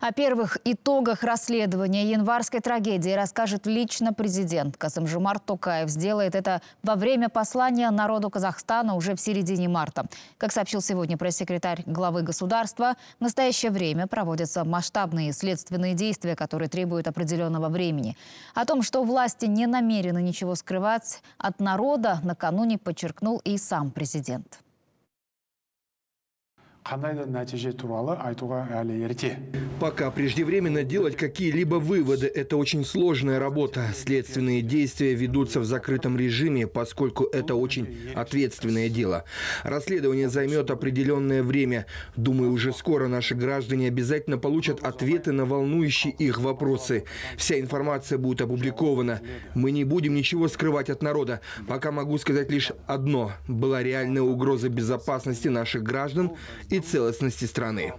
О первых итогах расследования январской трагедии расскажет лично президент. Казымжумар Токаев сделает это во время послания народу Казахстана уже в середине марта. Как сообщил сегодня пресс-секретарь главы государства, в настоящее время проводятся масштабные следственные действия, которые требуют определенного времени. О том, что власти не намерены ничего скрывать от народа, накануне подчеркнул и сам президент пока преждевременно делать какие либо выводы это очень сложная работа следственные действия ведутся в закрытом режиме поскольку это очень ответственное дело расследование займет определенное время думаю уже скоро наши граждане обязательно получат ответы на волнующие их вопросы вся информация будет опубликована мы не будем ничего скрывать от народа пока могу сказать лишь одно была реальная угроза безопасности наших граждан и и целостности страны.